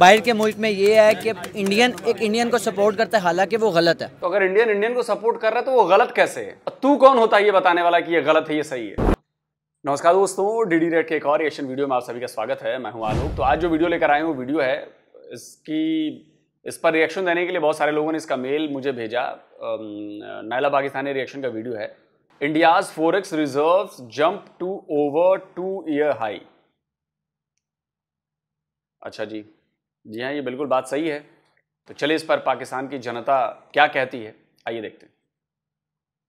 बाहर के मुल्क में ये है कि इंडियन एक इंडियन को सपोर्ट करता है हालांकि वो गलत है तो अगर इंडियन इंडियन को सपोर्ट कर रहा है तो वो गलत कैसे है तू कौन होता है ये बताने वाला कि ये गलत है ये सही है नमस्कार दोस्तों डीडी रेड के एक और एशियन वीडियो में आप सभी का स्वागत है मैं हूं आलोक तो आज जो वीडियो लेकर आए वो वीडियो है इसकी इस पर रिएक्शन देने के लिए बहुत सारे लोगों ने इसका मेल मुझे भेजा नायला पाकिस्तानी रिएक्शन का वीडियो है India's forex reserve jump to over two year high अच्छा जी जी हाँ ये बिल्कुल बात सही है तो चलिए इस पर पाकिस्तान की जनता क्या कहती है आइए देखते हैं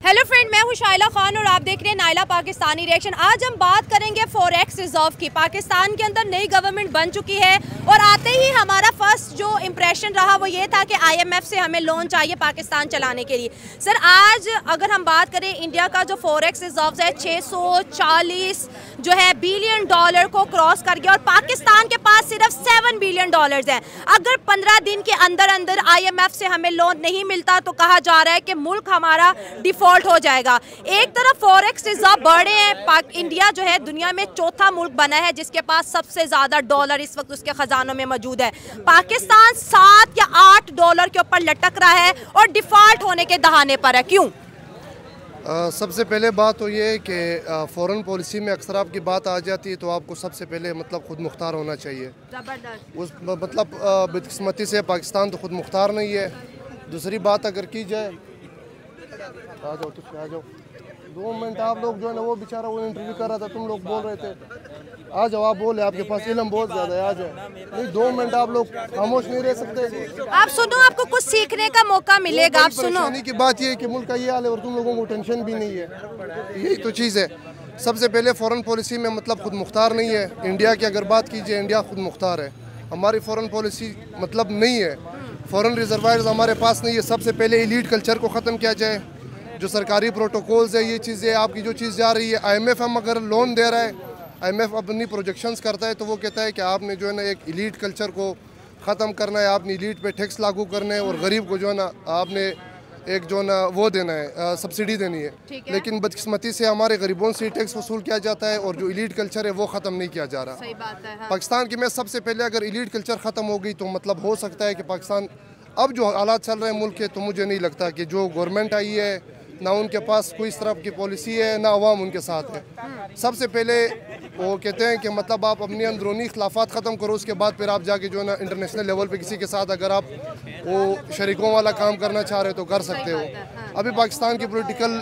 हेलो फ्रेंड मैं हूं शायला खान और आप देख रहे हैं नायला पाकिस्तानी रिएक्शन आज हम बात करेंगे फॉरेक्स रिजर्व की पाकिस्तान के अंदर नई गवर्नमेंट बन चुकी है और आते ही हमारा फर्स्ट जो इम्प्रेशन रहा वो ये था कि आईएमएफ से हमें लोन चाहिए पाकिस्तान चलाने के लिए सर आज अगर हम बात करें इंडिया का जो फॉरेक्स रिजर्व है छः जो है बिलियन डॉलर को क्रॉस कर गया और पाकिस्तान के पास सिर्फ सेवन बिलियन डॉलर्स हैं अगर पंद्रह दिन के अंदर अंदर आईएमएफ से हमें लोन नहीं मिलता तो कहा जा रहा है कि मुल्क हमारा डिफॉल्ट हो जाएगा एक तरफ फॉरेक्स रिजर्व बढ़े हैं इंडिया जो है दुनिया में चौथा मुल्क बना है जिसके पास सबसे ज़्यादा डॉलर इस वक्त उसके ख़जानों में मौजूद है पाकिस्तान सात या आठ डॉलर के ऊपर लटक रहा है और डिफॉल्ट होने के दहाने पर है क्यों सबसे पहले बात तो ये है कि फ़ॉरन पॉलिसी में अक्सर आपकी बात आ जाती है तो आपको सबसे पहले मतलब खुद मुख्तार होना चाहिए उस मतलब बदकस्मती से पाकिस्तान तो खुद मुख्तार नहीं है दूसरी बात अगर की जाए आ जाओ तो आ जाओ दो मिनट आप लोग जो है ना वो बेचारा वो इंटरव्यू कर रहा था तुम लोग बोल रहे थे आ जाओ आप बोले आपके पास इलम बहुत ज्यादा है आ जाओ नहीं दो मिनट आप लोग खामोश नहीं रह सकते आप सुनो आपको कुछ सीखने का मौका मिलेगा आप सुनो की बात ये है कि मुल्क का ये हाल है और तुम लोगों को टेंशन भी नहीं है यही तो चीज़ है सबसे पहले फॉरेन पॉलिसी में मतलब खुद मुख्तार नहीं है इंडिया की अगर बात कीजिए इंडिया खुद मुख्तार है हमारी फॉरेन पॉलिसी मतलब नहीं है फॉरेन रिजर्वायर्स हमारे पास नहीं है सबसे पहले इलीट कल्चर को ख़त्म किया जाए जो सरकारी प्रोटोकॉल्स है ये चीज़ें आपकी जो चीज़ जा रही है आईएमएफ हम अगर लोन दे रहा है एफ अपनी प्रोजेक्शंस करता है तो वो कहता है कि आपने जो है ना एक इलीट कल्चर को ख़त्म करना है आपने इलीट पे टैक्स लागू करना है और गरीब को जो है ना आपने एक जो ना वो देना है सब्सिडी देनी है, है? लेकिन बदकिस्मती से हमारे गरीबों से टैक्स वसूल किया जाता है और जो इलीट कल्चर है वो ख़त्म नहीं किया जा रहा सही बात है हाँ। पाकिस्तान की मैं सबसे पहले अगर इलीट कल्चर ख़त्म हो गई तो मतलब हो सकता है कि पाकिस्तान अब जो हालात चल रहे हैं मुल्क के तो मुझे नहीं लगता कि जो गवर्नमेंट आई है ना उनके पास कोई इस तरफ की पॉलिसी है ना अवाम उनके साथ है सबसे पहले वो कहते हैं कि मतलब आप अपने अंदरूनी अखलाफात ख़त्म करो उसके बाद फिर आप जाके जो है ना इंटरनेशनल लेवल पे किसी के साथ अगर आप वो शरीकों वाला काम करना चाह रहे हो तो कर सकते हो अभी पाकिस्तान की पोलिटिकल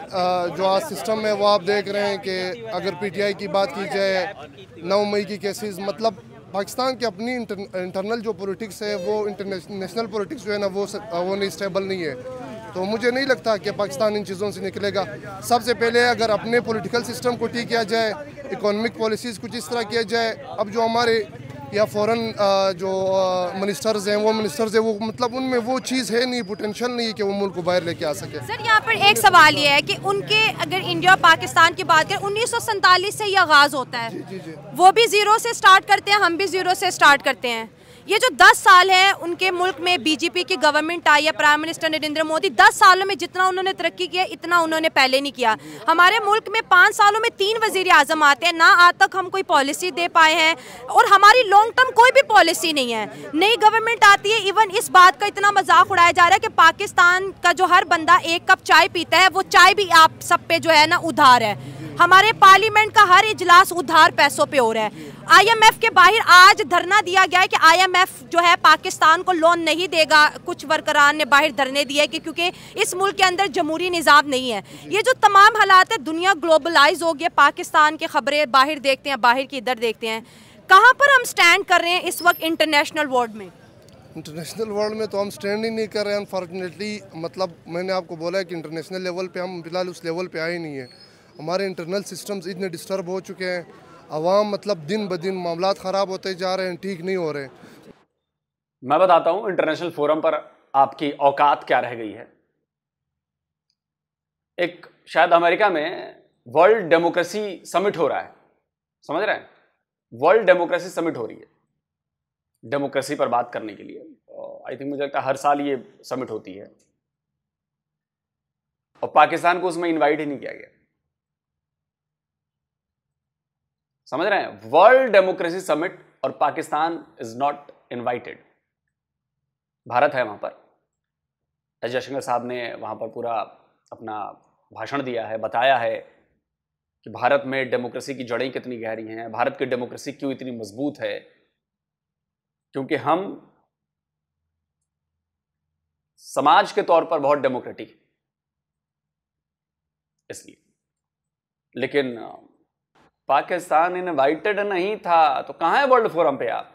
जो आज सिस्टम है वो आप देख रहे हैं कि अगर पी टी आई की बात की जाए नौ मई की केसेस मतलब पाकिस्तान के अपनी इंटरनल जो पॉलिटिक्स है वो इंटरनेशनल पॉलिटिक्स जो है ना वो वो नहीं स्टेबल नहीं है तो मुझे नहीं लगता कि पाकिस्तान इन चीज़ों से निकलेगा सबसे पहले अगर अपने पॉलिटिकल सिस्टम को ठीक किया जाए इकोनॉमिक पॉलिसीज़ कुछ इस तरह किया जाए अब जो हमारे या फॉरेन जो मिनिस्टर्स हैं वो मिनिस्टर्स हैं वो मतलब उनमें वो चीज़ है नहीं पोटेंशियल नहीं है कि वो मुल्क को बाहर लेके आ सके सर यहाँ पर एक सवाल ये है कि उनके अगर इंडिया और पाकिस्तान की बात करें उन्नीस से ये आगाज़ होता है जी, जी, जी। वो भी ज़ीरो से स्टार्ट करते हैं हम भी ज़ीरो से स्टार्ट करते हैं ये जो 10 साल है उनके मुल्क में बीजेपी की गवर्नमेंट आई है प्राइम मिनिस्टर नरेंद्र मोदी 10 सालों में जितना उन्होंने तरक्की की है इतना उन्होंने पहले नहीं किया हमारे मुल्क में पाँच सालों में तीन वजीर आजम आते हैं ना आज तक हम कोई पॉलिसी दे पाए हैं और हमारी लॉन्ग टर्म कोई भी पॉलिसी नहीं है नई गवर्नमेंट आती है इवन इस बात का इतना मजाक उड़ाया जा रहा है कि पाकिस्तान का जो हर बंदा एक कप चाय पीता है वो चाय भी आप सब पे जो है ना उधार है हमारे पार्लियामेंट का हर इजलास उधार पैसों पे हो रहा है आईएमएफ के बाहर आज धरना दिया गया है कि आईएमएफ जो है पाकिस्तान को लोन नहीं देगा कुछ वर्करान ने बाहर धरने दिए कि क्योंकि इस मुल्क के अंदर जमहूरी निज़ाम नहीं है ये जो तमाम हालात है दुनिया ग्लोबलाइज हो गई पाकिस्तान की खबरें बाहर देखते हैं बाहर की इधर देखते हैं कहाँ पर हम स्टैंड कर रहे हैं इस वक्त इंटरनेशनल वर्ल्ड में इंटरनेशनल वर्ल्ड में तो हम स्टैंड ही नहीं कर रहे हैं अनफॉर्चुनेटली मतलब मैंने आपको बोला है कि इंटरनेशनल लेवल पे हम फिलहाल उस लेवल पे आए नहीं है हमारे इंटरनल सिस्टम्स इतने डिस्टर्ब हो चुके हैं आवाम मतलब दिन ब दिन मामला ख़राब होते जा रहे हैं ठीक नहीं हो रहे मैं बताता हूँ इंटरनेशनल फोरम पर आपकी औकात क्या रह गई है एक शायद अमेरिका में वर्ल्ड डेमोक्रेसी समिट हो रहा है समझ रहे हैं वर्ल्ड डेमोक्रेसी समिट हो रही है डेमोक्रेसी पर बात करने के लिए आई थिंक मुझे लगता है हर साल ये समिट होती है और पाकिस्तान को उसमें इनवाइट ही नहीं किया गया समझ रहे हैं वर्ल्ड डेमोक्रेसी समिट और Pakistan is not invited Bharat है वहां पर एस जयशंकर साहब ने वहां पर पूरा अपना भाषण दिया है बताया है कि भारत में डेमोक्रेसी की जड़ें कितनी गहरी हैं भारत की डेमोक्रेसी क्यों इतनी मजबूत है क्योंकि हम समाज के तौर पर बहुत डेमोक्रेटिक इसलिए लेकिन पाकिस्तान इनवाइटेड नहीं था तो कहाँ है वर्ल्ड फोरम पे आप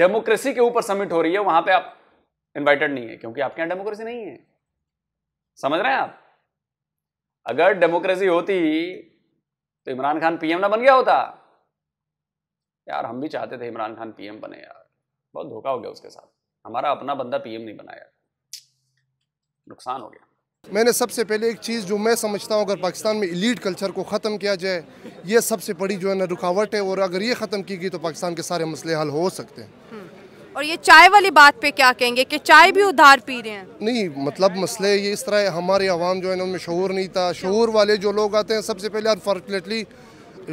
डेमोक्रेसी के ऊपर समिट हो रही है वहां पे आप इनवाइटेड नहीं है क्योंकि आपके यहाँ डेमोक्रेसी नहीं है समझ रहे हैं आप अगर डेमोक्रेसी होती तो इमरान खान पीएम ना बन गया होता यार हम भी चाहते थे इमरान खान पीएम बने यार बहुत धोखा हो गया उसके साथ हमारा अपना बंदा पीएम नहीं बनाया नुकसान हो गया मैंने सबसे पहले एक चीज़ जो मैं समझता हूँ अगर पाकिस्तान में इलीट कल्चर को ख़त्म किया जाए ये सबसे बड़ी जो है ना रुकावट है और अगर ये ख़त्म की गई तो पाकिस्तान के सारे मसले हल हो सकते हैं हम्म। और ये चाय वाली बात पे क्या कहेंगे कि चाय भी उधार पी रहे हैं नहीं मतलब मसले ये इस तरह हमारे आवाम जो है ना उनमें शूर नहीं था शहूर वाले जो लोग आते हैं सबसे पहले अनफॉर्चुनेटली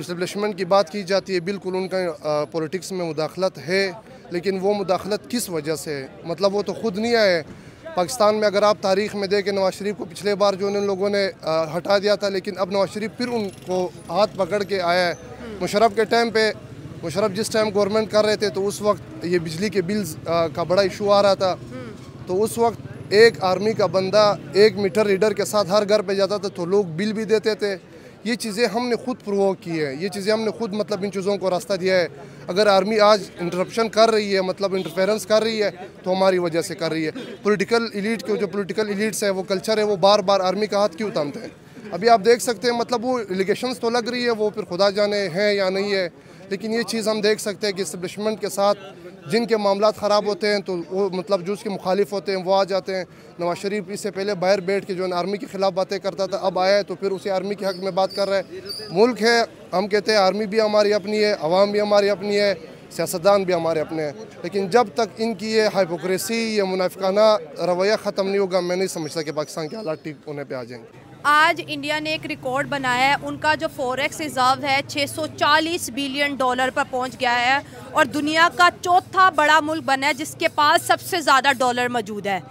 इस्टबलिशमेंट की बात की जाती है बिल्कुल उनका पॉलिटिक्स में मुदाखलत है लेकिन वो मुदाखलत किस वजह से है मतलब वो तो खुद नहीं आए पाकिस्तान में अगर आप तारीख़ में देखें नवाज शरीफ को पिछले बार जो उन लोगों ने हटा दिया था लेकिन अब नवाज शरीफ फिर उनको हाथ पकड़ के आया है मुशरफ के टाइम पे मुशरफ जिस टाइम गवर्नमेंट कर रहे थे तो उस वक्त ये बिजली के बिल्स का बड़ा इशू आ रहा था तो उस वक्त एक आर्मी का बंदा एक मीटर रीडर के साथ हर घर पर जाता था तो लोग बिल भी देते थे ये चीज़ें हमने खुद प्रोवोक की है ये चीज़ें हमने खुद मतलब इन चीज़ों को रास्ता दिया है अगर आर्मी आज इंटरप्शन कर रही है मतलब इंटरफेरेंस कर रही है तो हमारी वजह से कर रही है पॉलिटिकल इलीट के जो पॉलिटिकल इलीट्स हैं वो कल्चर है वो बार बार आर्मी का हाथ क्यों थामते हैं अभी आप देख सकते हैं मतलब वो एलिगेशन तो लग रही है वो फिर खुदा जाने हैं या नहीं है लेकिन ये चीज़ हम देख सकते हैं कि इस्टबलिशमेंट के साथ जिनके मामला ख़राब होते हैं तो वो मतलब जो उसके मुखालिफ होते हैं वो आ जाते हैं नवाज शरीफ इससे पहले बाहर बैठ के जो है आर्मी के ख़िलाफ़ बातें करता था अब आया है तो फिर उसे आर्मी के हक में बात कर रहा है मुल्क है हम कहते हैं आर्मी भी हमारी अपनी है आवाम भी हमारी अपनी है सियासतदान भी हमारे अपने हैं लेकिन जब तक इनकी ये हाइपोक्रेसी या मुनाफिकाना रवैया ख़त्म नहीं होगा मैं नहीं समझता कि पाकिस्तान के हालात ठीक होने पर आ जाएंगे आज इंडिया ने एक रिकॉर्ड बनाया है उनका जो फॉरेक्स रिजर्व है 640 बिलियन डॉलर पर पहुंच गया है और दुनिया का चौथा बड़ा मुल्क बना है जिसके पास सबसे ज़्यादा डॉलर मौजूद है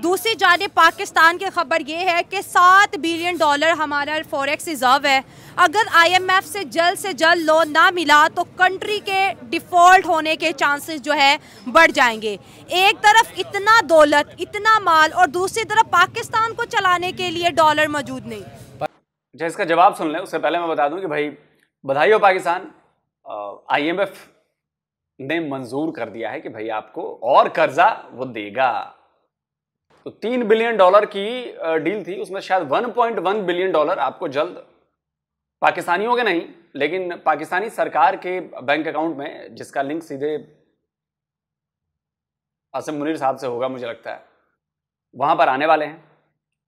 दूसरी जानब पाकिस्तान की खबर ये है कि सात बिलियन डॉलर हमारा फॉरेक्स रिजर्व है अगर आईएमएफ से जल्द से जल्द लोन ना मिला तो कंट्री के डिफ़ॉल्ट होने के चांसेस जो है बढ़ जाएंगे एक तरफ इतना दौलत इतना माल और दूसरी तरफ पाकिस्तान को चलाने के लिए डॉलर मौजूद नहीं जैसे इसका जवाब सुन लें उससे पहले मैं बता दूं कि भाई बधाई हो पाकिस्तान एफ ने मंजूर कर दिया है कि भाई आपको और कर्जा वो देगा तो तीन बिलियन डॉलर की डील थी उसमें शायद 1.1 बिलियन डॉलर आपको जल्द पाकिस्तानियों के नहीं लेकिन पाकिस्तानी सरकार के बैंक अकाउंट में जिसका लिंक सीधे आसिम मुनीर साहब से होगा मुझे लगता है वहां पर आने वाले हैं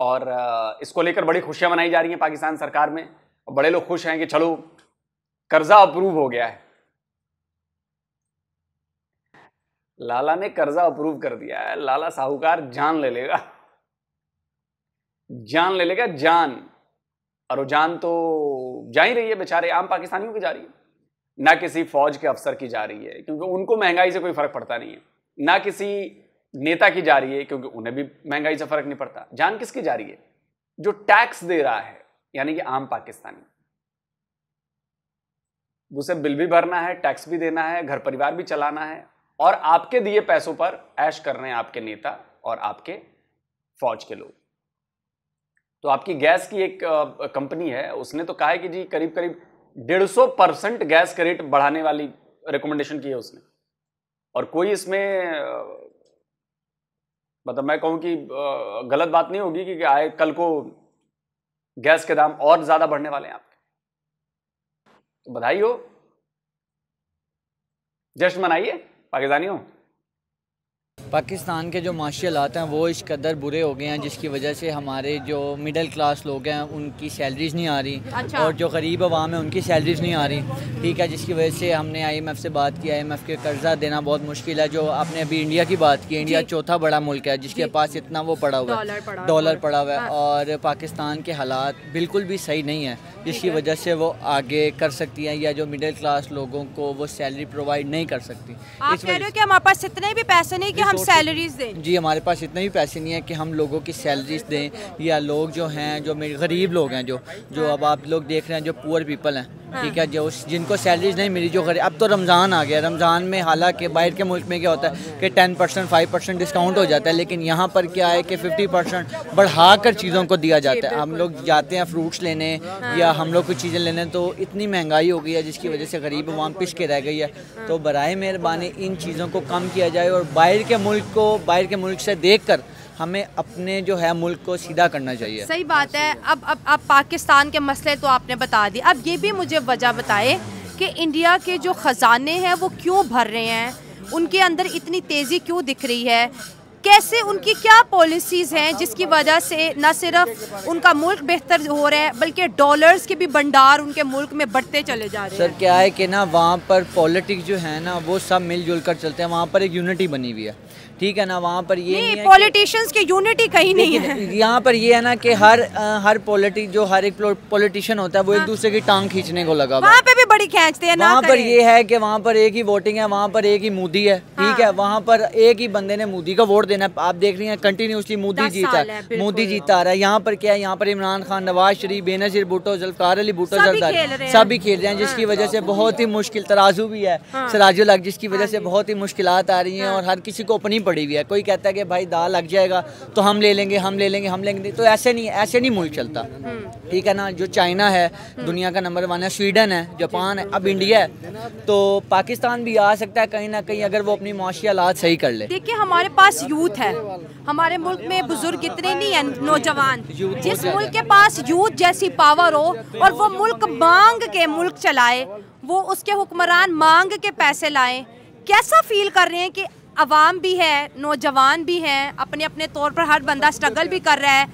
और इसको लेकर बड़ी खुशियाँ मनाई जा रही हैं पाकिस्तान सरकार में और बड़े लोग खुश हैं कि चलो कर्जा अप्रूव हो गया है लाला ने कर्जा अप्रूव कर दिया है लाला साहूकार जान ले लेगा जान ले लेगा जान और वो जान तो जा ही रही है बेचारे आम पाकिस्तानियों की जा रही है ना किसी फौज के अफसर की जा रही है क्योंकि उनको महंगाई से कोई फर्क पड़ता नहीं है ना किसी नेता की जा रही है क्योंकि उन्हें भी महंगाई से फर्क नहीं पड़ता जान किसकी जा रही है जो टैक्स दे रहा है यानी कि आम पाकिस्तानी उसे बिल भी भरना है टैक्स भी देना है घर परिवार भी चलाना है और आपके दिए पैसों पर ऐश कर रहे हैं आपके नेता और आपके फौज के लोग तो आपकी गैस की एक कंपनी है उसने तो कहा है कि जी करीब करीब डेढ़ सौ परसेंट गैस का रेट बढ़ाने वाली रिकमेंडेशन की है उसने और कोई इसमें मतलब मैं कहूं कि गलत बात नहीं होगी कि आए कल को गैस के दाम और ज्यादा बढ़ने वाले हैं आपके तो बधाई हो जश्न मनाइए पाकिस्तानियों पाकिस्तान के जो माशी हालात हैं वो इस कदर बुरे हो गए हैं जिसकी वजह से हमारे जो मिडिल क्लास लोग हैं उनकी सैलरीज नहीं आ रही अच्छा। और जो गरीब आवाम है उनकी सैलरीज नहीं आ रही ठीक है जिसकी वजह से हमने आईएमएफ से बात की आईएमएफ के कर्जा देना बहुत मुश्किल है जो आपने अभी इंडिया की बात की इंडिया चौथा बड़ा मुल्क है जिसके पास इतना वो पड़ा हुआ है डॉलर पड़ा हुआ है हाँ। और पाकिस्तान के हालात बिल्कुल भी सही नहीं है जिसकी वजह से वो आगे कर सकती हैं या जो मिडिल क्लास लोगों को वो सैलरी प्रोवाइड नहीं कर सकती आप कह रहे हो कि हमारे पास इतने भी पैसे नहीं कि हम सैलरीज दें जी हमारे पास इतने भी पैसे नहीं है कि हम लोगों की सैलरीज दें या लोग जो हैं जो गरीब लोग हैं जो जो अब आप लोग देख रहे हैं जो पुअर पीपल हैं ठीक है जो जिनको सैलरीज नहीं मिली जो गरीब अब तो रमज़ान आ गया रमज़ान में हालांकि बाहर के मुल्क में क्या होता है कि ten percent five percent discount हो जाता है लेकिन यहाँ पर क्या है कि फिफ्टी परसेंट बढ़ा कर चीज़ों को दिया जाता है हम लोग जाते हैं फ्रूट्स लेने हाँ। या हम लोग कुछ चीज़ें लेने तो इतनी महंगाई हो गई है जिसकी वजह से गरीब आवाम पिस के रह गई है हाँ। तो बर मेहरबानी इन चीज़ों को कम किया जाए और बाहर के मुल्क को बाहर के मुल्क से देख कर हमें अपने जो है मुल्क को सीधा करना चाहिए सही बात है अब अब अब पाकिस्तान के मसले तो आपने बता दिए अब ये भी मुझे वजह बताए कि इंडिया के जो ख़जाने हैं वो क्यों भर रहे हैं उनके अंदर इतनी तेज़ी क्यों दिख रही है कैसे उनकी क्या पॉलिसीज़ हैं जिसकी वजह से न सिर्फ उनका मुल्क बेहतर हो रहा है बल्कि डॉलर्स के भी भंडार उनके मुल्क में बढ़ते चले जा रहे हैं सर क्या है कि ना वहाँ पर पॉलिटिक्स जो है ना वो सब मिलजुल कर चलते हैं वहाँ पर एक यूनिटी बनी हुई है ठीक है ना वहाँ पर ये पॉलिटिशियंस की यूनिटी कहीं नहीं है यहाँ पर ये है ना कि हर हर पॉलिटिक जो हर एक पॉलिटिशियन होता है वो एक हाँ। दूसरे की टांग खींचने को लगा वहाँ पे भी बड़ी खींचते हैं वहाँ पर ये है कि वहाँ पर एक ही वोटिंग है वहाँ पर एक ही मोदी है ठीक है हाँ। वहाँ पर एक ही बंदे ने मोदी का वोट देना आप देख रही हैं कंटिन्यूसली मोदी जीता है मोदी जीता आ रहा है यहाँ पर क्या है यहाँ पर इमरान खान नवाज शरीफ बेनजीर भुटो जल्कार अली भुटो जरदारी सब ही खेल रहे हैं जिसकी हाँ। वजह से हाँ। बहुत ही मुश्किल तराजू भी है सराजुल लग जिसकी वजह से बहुत ही मुश्किल आ रही हैं और हर किसी को अपनी पड़ी हुई है कोई कहता है कि भाई दाल लग जाएगा तो हम ले लेंगे हम ले लेंगे हम लेंगे तो ऐसे नहीं ऐसे नहीं मुल्क चलता हम्म। ठीक है ना जो चाइना है हम्म। दुनिया का नंबर वन है स्वीडन है जापान है अब इंडिया है तो पाकिस्तान भी आ सकता है कहीं ना कहीं अगर वो अपनी मुआशी हालात सही कर ले देखिए हमारे पास यूथ है हमारे मुल्क में बुजुर्ग इतने नहीं हैं नौजवान जिस मुल्क के पास यूथ जैसी पावर हो और वो मुल्क मांग के मुल्क चलाए वो उसके हुक्मरान मांग के पैसे लाए कैसा फील कर रहे हैं कि आवाम भी है नौजवान भी हैं अपने अपने तौर पर हर बंदा स्ट्रगल भी कर रहा है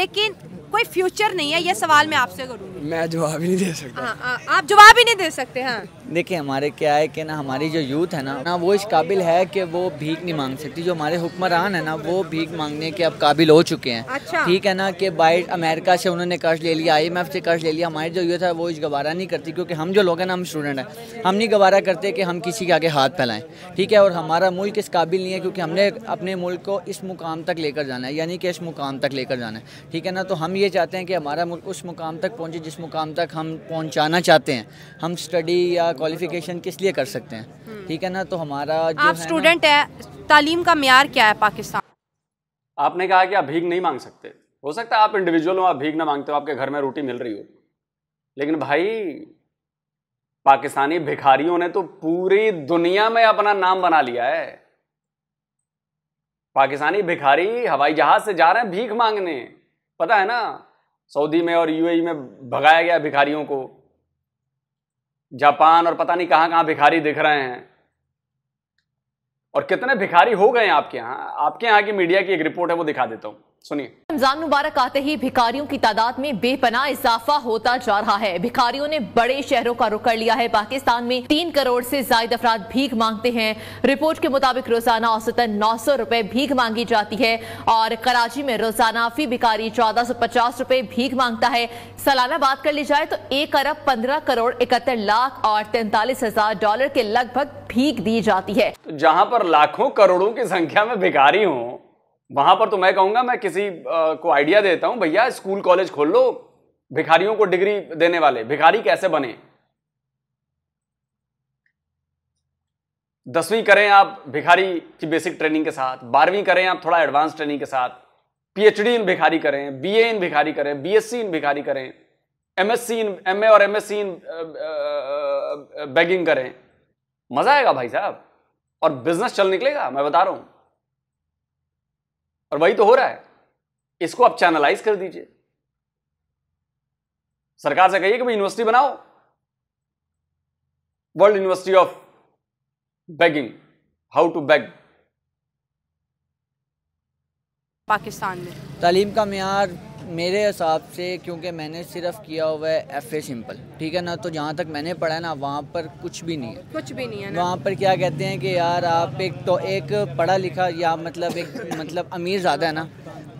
लेकिन कोई फ्यूचर नहीं है ये सवाल मैं आपसे करूँगी मैं जवाब ही नहीं दे सकता आ, हाँ, आ, हाँ, आप जवाब ही नहीं दे सकते हाँ देखिए हमारे क्या है कि ना हमारी जो यूथ है ना ना वो इस काबिल है कि वो भीख नहीं मांग सकती जो हमारे हुक्मरान है ना वो भीख मांगने के अब काबिल हो चुके हैं अच्छा ठीक है ना कि बाई अमेरिका से उन्होंने कर्ज ले लिया आई से कर्ज ले लिया हमारी जो यूथ है वो इस गवारा नहीं करती क्योंकि हम जो लोग हैं ना हम स्टूडेंट हैं हम नहीं गवारा करते कि हम किसी के आगे हाथ फैलाएं ठीक है और हमारा मुल्क इस काबिल नहीं है क्योंकि हमने अपने मुल्क को इस मुकाम तक लेकर जाना है यानी कि इस मुकाम तक लेकर जाना है ठीक है ना तो हम ये चाहते हैं कि हमारा मुल्क उस मुकाम तक पहुँचे जिस मुकाम तक हम पहुंचाना चाहते हैं हम स्टडी या क्वालिफिकेशन किस लिए कर सकते हैं हम्म। ठीक है ना तो हमारा जो आप स्टूडेंट है, है तालीम का मैार क्या है पाकिस्तान आपने कहा कि आप भीख नहीं मांग सकते हो सकता है आप इंडिविजुअल हो आप भीख ना मांगते हो आपके घर में रोटी मिल रही हो लेकिन भाई पाकिस्तानी भिखारियों ने तो पूरी दुनिया में अपना नाम बना लिया है पाकिस्तानी भिखारी हवाई जहाज से जा रहे हैं भीख मांगने पता है ना सऊदी में और यूएई में भगाया गया भिखारियों को जापान और पता नहीं कहाँ कहाँ भिखारी दिख रहे हैं और कितने भिखारी हो गए आपके यहाँ आपके यहाँ की मीडिया की एक रिपोर्ट है वो दिखा देता हूँ सुनिए रमजान मुबारक आते ही भिखारियों की तादाद में बेपनाह इजाफा होता जा रहा है भिखारियों ने बड़े शहरों का रुख कर लिया है पाकिस्तान में तीन करोड़ से जायद अफराद भीख मांगते हैं रिपोर्ट के मुताबिक रोजाना औसतन नौ सौ रुपए भीख मांगी जाती है और कराची में रोजाना फी भिखारी चौदह सौ पचास रुपए भीख मांगता है सालाना बात कर ली जाए तो एक अरब पंद्रह करोड़ इकहत्तर लाख और तैंतालीस हजार डॉलर के लगभग भीख दी जाती है तो जहां पर लाखों करोड़ों की संख्या में भिखारी हों वहां पर तो मैं कहूंगा मैं किसी आ, को आइडिया देता हूं भैया स्कूल कॉलेज खोल लो भिखारियों को डिग्री देने वाले भिखारी कैसे बने दसवीं करें आप भिखारी की बेसिक ट्रेनिंग के साथ बारहवीं करें आप थोड़ा एडवांस ट्रेनिंग के साथ पीएचडी इन भिखारी करें बीए इन भिखारी करें बीएससी इन भिखारी करें एमएससी इन एमए और एमएससी इन बैगिंग करें मजा आएगा भाई साहब और बिजनेस चल निकलेगा मैं बता रहा हूं और वही तो हो रहा है इसको आप चैनलाइज कर दीजिए सरकार से कहिए कि भाई यूनिवर्सिटी बनाओ world university of begging how to beg Pakistan में तालीम का मैार मेरे हिसाब से क्योंकि मैंने सिर्फ किया हुआ है एफ ए सिंपल ठीक है ना तो जहाँ तक मैंने पढ़ा है ना वहाँ पर कुछ भी नहीं है कुछ भी नहीं है वहाँ पर क्या कहते हैं कि यार आप एक तो एक पढ़ा लिखा या मतलब एक मतलब अमीर ज़्यादा है ना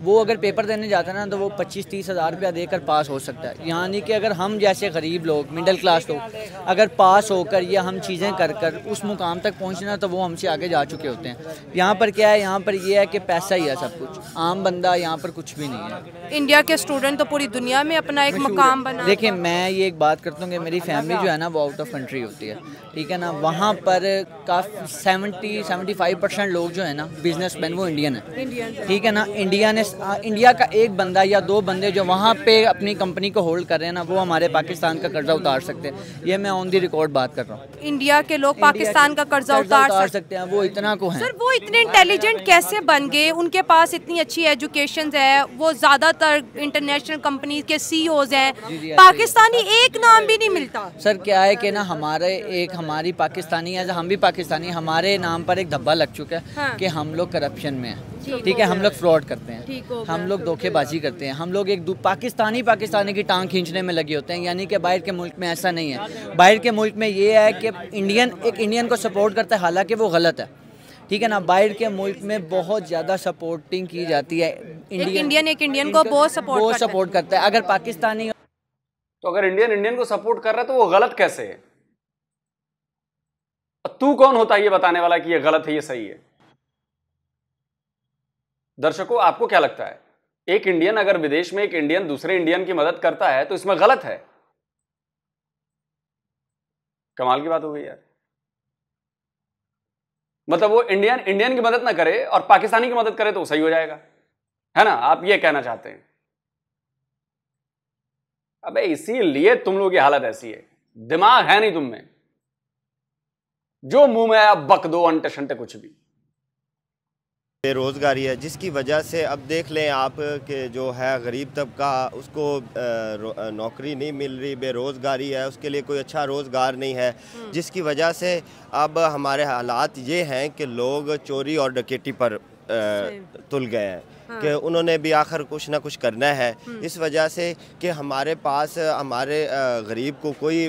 वो अगर पेपर देने जाता है ना तो वो पच्चीस तीस हज़ार रुपया देकर पास हो सकता है यानी कि अगर हम जैसे गरीब लोग मिडिल क्लास लोग अगर पास होकर या हम चीज़ें कर कर उस मुकाम तक पहुँचना तो वो हमसे आगे जा चुके होते हैं यहाँ पर क्या है यहाँ पर ये यह है कि पैसा ही है सब कुछ आम बंदा यहाँ पर कुछ भी नहीं है इंडिया इंडिया के स्टूडेंट तो पूरी दुनिया में अपना एक मकाम बना देखिए मैं ये एक बात करता हूँ कि मेरी अच्छा, फैमिली जो है ना वो आउट ऑफ कंट्री होती है ठीक है ना वहाँ पर काफ़ी सेवेंटी सेवेंटी फाइव परसेंट लोग जो है ना बिजनेस मैन वो इंडियन है ठीक है ना इंडिया ने इंडिया का एक बंदा या दो बंदे जो वहाँ पे अपनी कंपनी को होल्ड कर रहे हैं ना वो हमारे पाकिस्तान का कर्जा उतार सकते हैं ये मैं ऑन दी रिकॉर्ड बात कर रहा हूँ इंडिया के लोग पाकिस्तान का कर्जा उतार सकते हैं वो इतना को है सर वो इतने इंटेलिजेंट कैसे बन गए उनके पास इतनी अच्छी एजुकेशन है वो ज़्यादातर इंटरनेशनल कंपनी के सीईओज e हैं पाकिस्तानी एक नाम भी नहीं मिलता सर क्या है कि ना हमारे एक हमारी पाकिस्तानी है हम भी पाकिस्तानी हमारे नाम पर एक धब्बा लग चुका है हाँ। कि हम लोग करप्शन में हैं ठीक है हम लोग फ्रॉड करते हैं हम लोग धोखेबाजी करते हैं हम लोग एक पाकिस्तानी पाकिस्तानी की टांग खींचने में लगे होते हैं यानी कि बाहर के मुल्क में ऐसा नहीं है बाहर के मुल्क में ये है कि इंडियन एक इंडियन को सपोर्ट करता है हालांकि वो गलत है ठीक है ना बाहर के मुल्क में बहुत ज़्यादा सपोर्टिंग की जाती है इंडियन एक इंडियन एक इंडियन को बहुत सपोर्ट बहुत सपोर्ट करता है अगर पाकिस्तानी तो अगर इंडियन इंडियन को सपोर्ट कर रहा है तो वो गलत कैसे है तू कौन होता है ये बताने वाला कि ये गलत है ये सही है दर्शकों आपको क्या लगता है एक इंडियन अगर विदेश में एक इंडियन दूसरे इंडियन की मदद करता है तो इसमें गलत है कमाल की बात हो गई यार मतलब वो इंडियन इंडियन की मदद ना करे और पाकिस्तानी की मदद करे तो सही हो जाएगा है ना आप ये कहना चाहते हैं अबे इसीलिए तुम लोग की हालत ऐसी है दिमाग है नहीं तुम में जो मुंह में आया बक दो अंटे शंटे कुछ भी बेरोज़गारी है जिसकी वजह से अब देख लें आप कि जो है गरीब तबका उसको नौकरी नहीं मिल रही बेरोज़गारी है उसके लिए कोई अच्छा रोज़गार नहीं है हम्म। जिसकी वजह से अब हमारे हालात ये हैं कि लोग चोरी और डकेटी पर तुल गए हैं हाँ। कि उन्होंने भी आखिर कुछ ना कुछ करना है हम्म। इस वजह से कि हमारे पास हमारे गरीब को कोई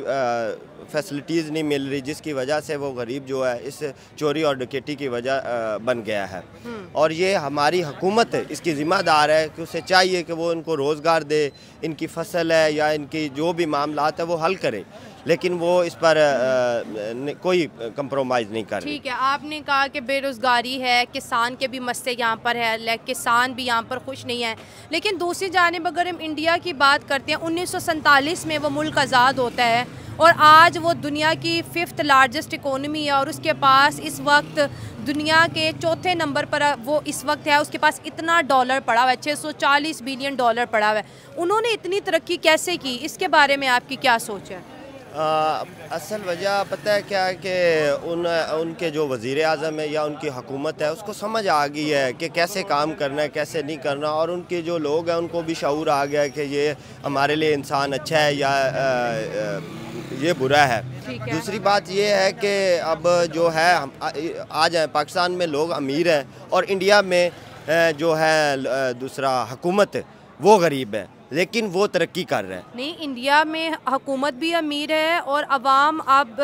फैसिलिटीज़ नहीं मिल रही जिसकी वजह से वो गरीब जो है इस चोरी और डकेटी की वजह बन गया है हम्म। और ये हमारी हुकूमत इसकी ज़िम्मेदार है कि उसे चाहिए कि वो इनको रोज़गार दे इनकी फसल है या इनकी जो भी मामला है वो हल करे लेकिन वो इस पर आ, कोई कंप्रोमाइज़ नहीं कर ठीक है आपने कहा कि बेरोज़गारी है किसान के भी मसले यहाँ पर है लेकिन किसान भी यहाँ पर खुश नहीं है लेकिन दूसरी जानब अगर हम इंडिया की बात करते हैं उन्नीस में वो मुल्क आज़ाद होता है और आज वो दुनिया की फिफ्थ लार्जेस्ट इकोनमी है और उसके पास इस वक्त दुनिया के चौथे नंबर पर वो इस वक्त है उसके पास इतना डॉलर पड़ा हुआ है 640 बिलियन डॉलर पड़ा हुआ है उन्होंने इतनी तरक्की कैसे की इसके बारे में आपकी क्या सोच है आ, असल वजह पता है क्या कि उन उनके जो वज़ी अजम है या उनकी हुकूमत है उसको समझ आ गई है कि कैसे काम करना है कैसे नहीं करना और उनके जो लोग हैं उनको भी शूर आ गया है कि ये हमारे लिए इंसान अच्छा है या आ, आ, ये बुरा है दूसरी बात ये है कि अब जो है आज पाकिस्तान में लोग अमीर हैं और इंडिया में जो है दूसरा हुकूमत वो गरीब है लेकिन वो तरक्की कर रहे हैं नहीं इंडिया में हुकूमत भी अमीर है और आवाम अब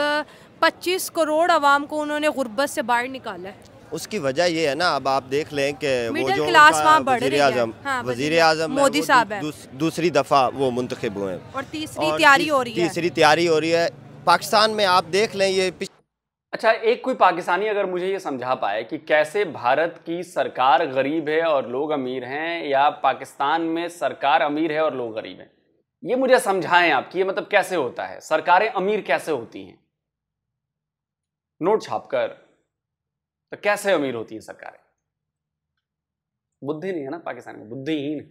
25 करोड़ आवाम को उन्होंने गुर्बत से बाहर निकाला है उसकी वजह ये है ना अब आप देख लें कि वो जो क्लास वजीर आजम वजीर आजम मोदी साहब दूस, दूसरी दफ़ा वो मुंतखब हुए हैं और तीसरी तैयारी हो रही है तीसरी तैयारी हो रही है पाकिस्तान में आप देख लें ये अच्छा एक कोई पाकिस्तानी अगर मुझे ये समझा पाए कि कैसे भारत की सरकार गरीब है और लोग अमीर हैं या पाकिस्तान में सरकार अमीर है और लोग गरीब हैं ये मुझे समझाएं आप कि ये मतलब कैसे होता है सरकारें अमीर कैसे होती हैं नोट छाप कर तो कैसे अमीर होती हैं सरकारें बुद्धि नहीं है ना पाकिस्तान में बुद्धिहीन है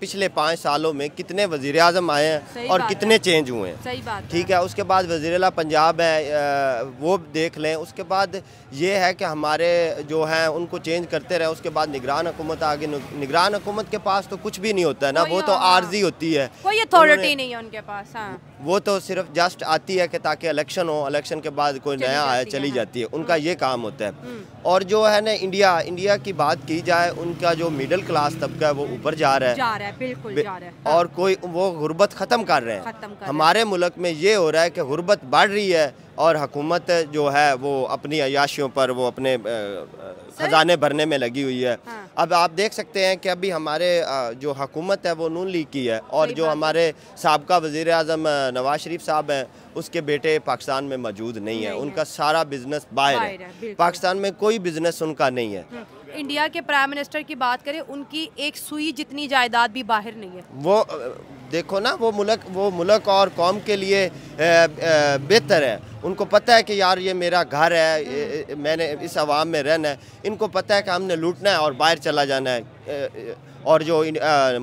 पिछले पाँच सालों में कितने वजीर अजम आए हैं और कितने है। चेंज हुए हैं ठीक है, है। उसके बाद वजीर पंजाब है वो देख लें उसके बाद ये है कि हमारे जो हैं उनको चेंज करते रहे उसके बाद निगरान हुकूमत आ गई निगरान हुकूमत के पास तो कुछ भी नहीं होता है ना वो तो हाँ। आर्जी होती है कोई अथॉरिटी नहीं है उनके पास हाँ। वो तो सिर्फ जस्ट आती है कि ताकि इलेक्शन हो इलेक्शन के बाद कोई नया आया चली हाँ। जाती है उनका हम्म। ये काम होता है हम्म। और जो है ना इंडिया इंडिया की बात की जाए उनका जो मिडिल क्लास तबका है वो ऊपर जा रहा है रहा है बिल्कुल जा रहा है और कोई वो गुर्बत ख़त्म कर रहे हैं हमारे है। हमारे मुल्क में ये हो रहा है कि गुर्बत बढ़ रही है और हुकूमत जो है वो अपनी अयाशियों पर वो अपने ख़जाने भरने में लगी हुई है हाँ। अब आप देख सकते हैं कि अभी हमारे जो हकूमत है वो नून लीग की है और जो हमारे सबका वजीर अजम नवाज शरीफ साहब हैं उसके बेटे पाकिस्तान में मौजूद नहीं है उनका सारा बिजनेस बाहर है पाकिस्तान में कोई बिजनेस उनका नहीं है हम्म। इंडिया के प्राइम मिनिस्टर की बात करें उनकी एक सुई जितनी जायदाद भी बाहर नहीं है वो देखो ना वो मुल्क वो मुल्क और कौम के लिए बेहतर है उनको पता है कि यार ये मेरा घर है हम्म। मैंने इस आवाम में रहना है इनको पता है कि हमने लूटना है और बाहर चला जाना है और जो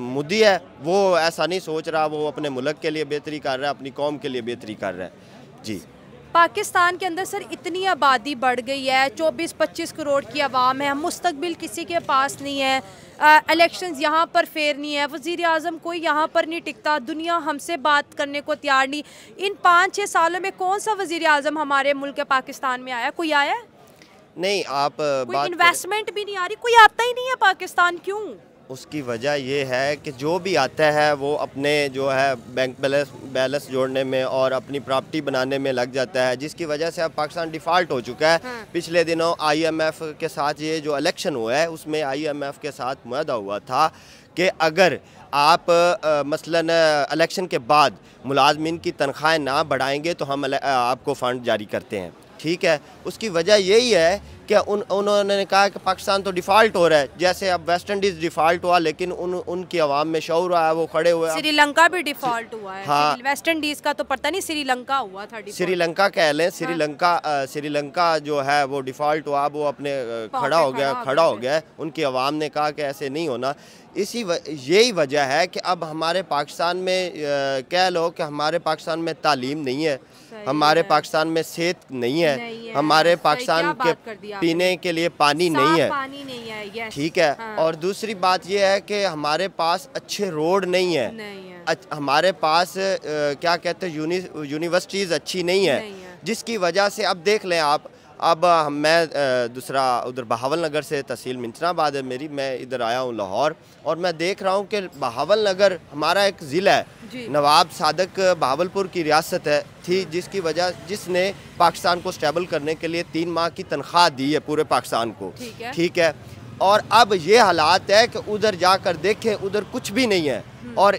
मोदी है वो ऐसा नहीं सोच रहा वो अपने मुल्क के लिए बेहतरी कर रहा है अपनी कौम के लिए बेहतरी कर रहा है जी पाकिस्तान के अंदर सर इतनी आबादी बढ़ गई है चौबीस पच्चीस करोड़ की आवाम है मुस्तबिल किसी के पास नहीं है इलेक्शंस यहाँ पर फेर नहीं है वज़ी अजम कोई यहाँ पर नहीं टिकता दुनिया हमसे बात करने को तैयार नहीं इन पाँच छः सालों में कौन सा वज़ी अजम हमारे मुल्क पाकिस्तान में आया कोई आया नहीं आप इन्वेस्टमेंट भी नहीं आ रही कोई आता ही नहीं है पाकिस्तान क्यों उसकी वजह ये है कि जो भी आता है वो अपने जो है बैंक बैलेंस बैलेंस जोड़ने में और अपनी प्रॉपर्टी बनाने में लग जाता है जिसकी वजह से अब पाकिस्तान डिफ़ॉल्ट हो चुका है हाँ। पिछले दिनों आईएमएफ के साथ ये जो इलेक्शन हुआ है उसमें आईएमएफ के साथ मुहदा हुआ था कि अगर आप आ, मसलन इलेक्शन के बाद मुलाजमन की तनख्वाहें ना बढ़ाएँगे तो हम आपको फ़ंड जारी करते हैं ठीक है उसकी वजह यही है कि उन उन्होंने कहा कि पाकिस्तान तो डिफ़ाल्ट हो रहा है जैसे अब वेस्ट इंडीज़ डिफ़ाल्ट हुआ लेकिन उन उनकी आवाम में शौर आया वो खड़े हुए श्रीलंका भी डिफ़ॉल्ट हुआ है हाँ वेस्ट इंडीज़ का तो पता नहीं श्रीलंका हुआ था श्रीलंका कह लें हाँ। श्रीलंका श्रीलंका जो है वो डिफ़ॉल्ट हुआ वो अपने खड़ा हो गया खड़ा हो गया उनकी आवाम ने कहा कि ऐसे नहीं होना इसी यही वजह है कि अब हमारे पाकिस्तान में कह लो कि हमारे पाकिस्तान में तालीम नहीं है हमारे पाकिस्तान में सेहत नहीं है, हमारे पाकिस्तान के पीने के लिए पानी नहीं है ठीक है हाँ। और दूसरी बात यह है कि हमारे पास अच्छे रोड नहीं है, हमारे पास क्या कहते हैं यूनिवर्सिटीज़ अच्छी नहीं है जिसकी वजह से अब देख लें आप अब हम मैं दूसरा उधर बहावल नगर से तहसील मिंचनाबाद है मेरी मैं इधर आया हूँ लाहौर और मैं देख रहा हूँ कि बहावल नगर हमारा एक ज़िला है नवाब सादक बहावलपुर की रियासत है थी जिसकी वजह जिसने पाकिस्तान को स्टेबल करने के लिए तीन माह की तनख्वाह दी है पूरे पाकिस्तान को ठीक है, ठीक है। और अब ये हालात है कि उधर जाकर देखें उधर कुछ भी नहीं है और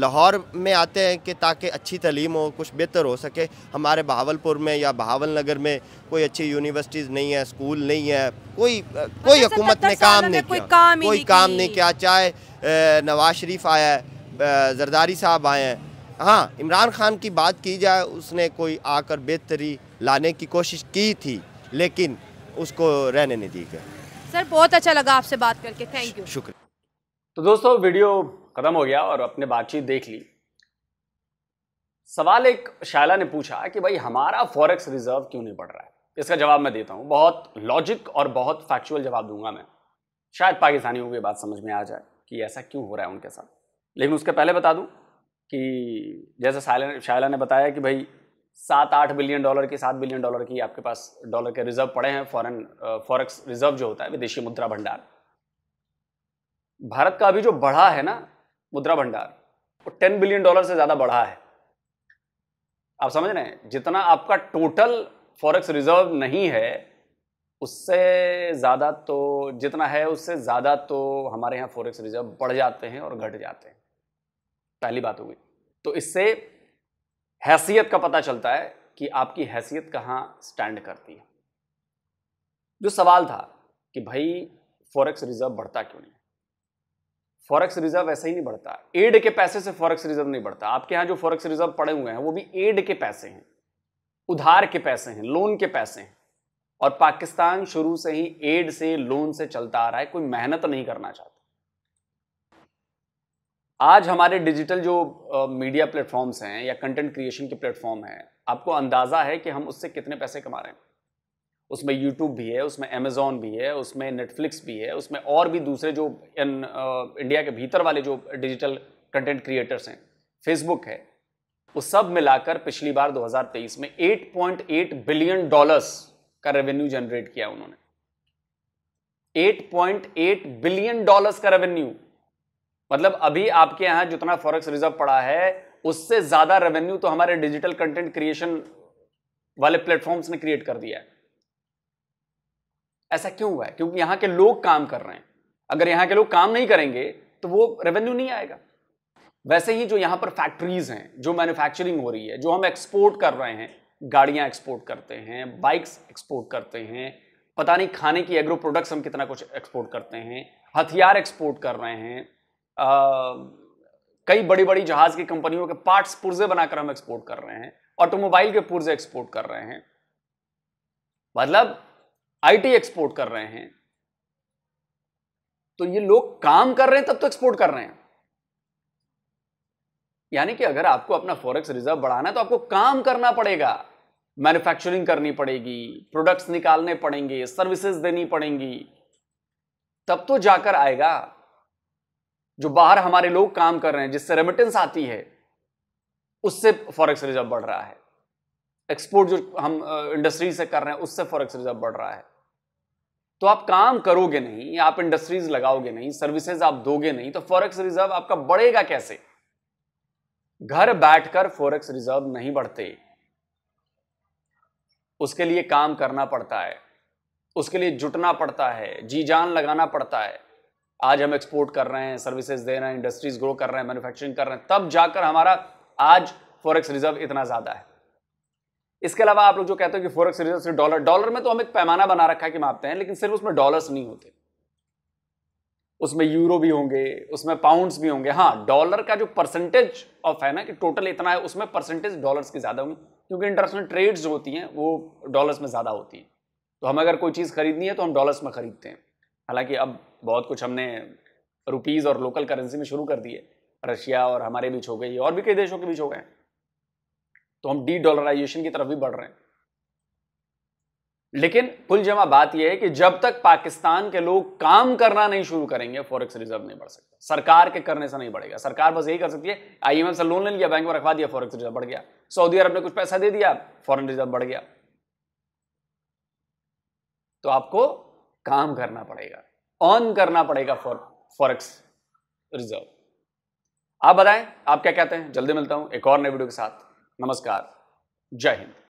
लाहौर में आते हैं कि ताकि अच्छी तलीम हो कुछ बेहतर हो सके हमारे बहावलपुर में या बहावल नगर में कोई अच्छी यूनिवर्सिटीज़ नहीं है स्कूल नहीं है कोई मतलब कोई हुकूमत ने काम नहीं कोई किया काम कोई काम नहीं किया चाहे नवाज शरीफ आया है जरदारी साहब आए हैं हाँ इमरान खान की बात की जाए उसने कोई आकर बेहतरी लाने की कोशिश की थी लेकिन उसको रहने नहीं दी गई सर बहुत अच्छा लगा आपसे बात करके थैंक यू शुक्रिया तो दोस्तों वीडियो खत्म हो गया और अपने बातचीत देख ली सवाल एक शायला ने पूछा कि भाई हमारा फॉरेक्स रिजर्व क्यों नहीं बढ़ रहा है इसका जवाब मैं देता हूं बहुत लॉजिक और बहुत फैक्चुअल जवाब दूंगा मैं शायद पाकिस्तानियों को यह बात समझ में आ जाए कि ऐसा क्यों हो रहा है उनके साथ लेकिन उसके पहले बता दूं कि जैसे शायला ने बताया कि भाई सात आठ बिलियन डॉलर की सात बिलियन डॉलर की आपके पास डॉलर के रिजर्व पड़े हैं फॉरेन फॉरेक्स रिजर्व जो होता है विदेशी मुद्रा भंडार भारत का अभी जो बढ़ा है ना मुद्रा भंडार वो टेन बिलियन डॉलर से ज़्यादा बढ़ा है आप समझ रहे हैं जितना आपका टोटल फॉरेक्स रिजर्व नहीं है उससे ज़्यादा तो जितना है उससे ज़्यादा तो हमारे यहाँ फॉरेक्स रिजर्व बढ़ जाते हैं और घट जाते हैं पहली बात हो गई तो इससे हैसियत का पता चलता है कि आपकी हैसियत कहाँ स्टैंड करती है जो सवाल था कि भाई फॉरेक्स रिजर्व बढ़ता क्यों नहीं फॉरेक्स रिजर्व ऐसे ही नहीं बढ़ता एड के पैसे से फॉरेक्स रिजर्व नहीं बढ़ता आपके यहाँ जो फॉरेक्स रिजर्व पड़े हुए हैं वो भी एड के पैसे हैं उधार के पैसे हैं लोन के पैसे हैं और पाकिस्तान शुरू से ही एड से लोन से चलता आ रहा है कोई मेहनत नहीं करना चाहता आज हमारे डिजिटल जो मीडिया प्लेटफॉर्म्स हैं या कंटेंट क्रिएशन के प्लेटफॉर्म हैं आपको अंदाज़ा है कि हम उससे कितने पैसे कमा रहे हैं उसमें यूट्यूब भी है उसमें अमेज़ोन भी है उसमें नेटफ्लिक्स भी है उसमें और भी दूसरे जो इन इंडिया के भीतर वाले जो डिजिटल कंटेंट क्रिएटर्स हैं फेसबुक है वो सब मिलाकर पिछली बार 2023 में 8.8 बिलियन डॉलर्स का रेवेन्यू जनरेट किया उन्होंने 8.8 बिलियन डॉलर्स का रेवेन्यू मतलब अभी आपके यहां जितना फॉरेक्स रिजर्व पड़ा है उससे ज़्यादा रेवेन्यू तो हमारे डिजिटल कंटेंट क्रिएशन वाले प्लेटफॉर्म्स ने क्रिएट कर दिया है ऐसा क्यों हुआ है क्योंकि यहाँ के लोग काम कर रहे हैं अगर यहाँ के लोग काम नहीं करेंगे तो वो रेवेन्यू नहीं आएगा वैसे ही जो यहां पर फैक्ट्रीज हैं जो मैन्युफैक्चरिंग हो रही है जो हम एक्सपोर्ट कर रहे हैं गाड़ियां एक्सपोर्ट करते हैं बाइक्स एक्सपोर्ट करते हैं पता नहीं खाने की एग्रो प्रोडक्ट्स हम कितना कुछ एक्सपोर्ट करते हैं हथियार एक्सपोर्ट कर रहे हैं कई बड़ी बड़ी जहाज की कंपनियों के पार्ट्स पुर्जे बनाकर हम एक्सपोर्ट कर रहे हैं ऑटोमोबाइल के पुर्जे एक्सपोर्ट कर रहे हैं मतलब आईटी एक्सपोर्ट कर रहे हैं तो ये लोग काम कर रहे हैं तब तो एक्सपोर्ट कर रहे हैं यानी कि अगर आपको अपना फॉरेक्स रिजर्व बढ़ाना है तो आपको काम करना पड़ेगा मैन्युफैक्चरिंग करनी पड़ेगी प्रोडक्ट्स निकालने पड़ेंगे सर्विसेज देनी पड़ेंगी तब तो जाकर आएगा जो बाहर हमारे लोग काम कर रहे हैं जिससे रेमिटेंस आती है उससे फॉरेक्स रिजर्व बढ़ रहा है एक्सपोर्ट जो हम इंडस्ट्री से कर रहे हैं उससे फॉरेक्स रिजर्व बढ़ रहा है तो आप काम करोगे नहीं आप इंडस्ट्रीज लगाओगे नहीं सर्विसेज आप दोगे नहीं तो फॉरेक्स रिजर्व आपका बढ़ेगा कैसे घर बैठकर फॉरेक्स रिजर्व नहीं बढ़ते उसके लिए काम करना पड़ता है उसके लिए जुटना पड़ता है जी जान लगाना पड़ता है आज हम एक्सपोर्ट कर रहे हैं सर्विसेज दे रहे हैं इंडस्ट्रीज ग्रो कर रहे हैं मैन्युफैक्चरिंग कर रहे हैं तब जाकर हमारा आज फॉरेक्स रिजर्व इतना ज्यादा है इसके अलावा आप लोग जो कहते हो कि फॉरेक्स रिजर्व सिर्फ डॉलर डॉलर में तो हम एक पैमाना बना रखा है कि मापते हैं लेकिन सिर्फ उसमें डॉलर्स नहीं होते उसमें यूरो भी होंगे उसमें पाउंड्स भी होंगे हाँ डॉलर का जो परसेंटेज ऑफ है ना कि टोटल इतना है उसमें परसेंटेज डॉलर्स की ज़्यादा होंगी क्योंकि इंटरनेशनल ट्रेड्स जो होती हैं वो डॉलर्स में ज़्यादा होती हैं तो हम अगर कोई चीज़ खरीदनी है तो हम डॉलर्स में खरीदते हैं हालांकि अब बहुत कुछ हमने रुपीज़ और लोकल करेंसी में शुरू कर दिए रशिया और हमारे बीच हो गई और भी कई देशों के बीच हो गए तो हम डी डॉलराइजेशन की तरफ भी बढ़ रहे हैं लेकिन कुल जमा बात यह है कि जब तक पाकिस्तान के लोग काम करना नहीं शुरू करेंगे फॉरेक्स रिजर्व नहीं बढ़ सकता सरकार के करने से नहीं बढ़ेगा सरकार बस यही कर सकती है आईएमएफ से लोन ले लिया बैंक में रखवा दिया फॉरेक्स रिजर्व बढ़ गया सऊदी अरब ने कुछ पैसा दे दिया फॉरेन रिजर्व बढ़ गया तो आपको काम करना पड़ेगा ऑन करना पड़ेगा फॉर फॉरेक्स रिजर्व आप बताएं आप क्या कहते हैं जल्दी मिलता हूं एक और नए वीडियो के साथ नमस्कार जय हिंद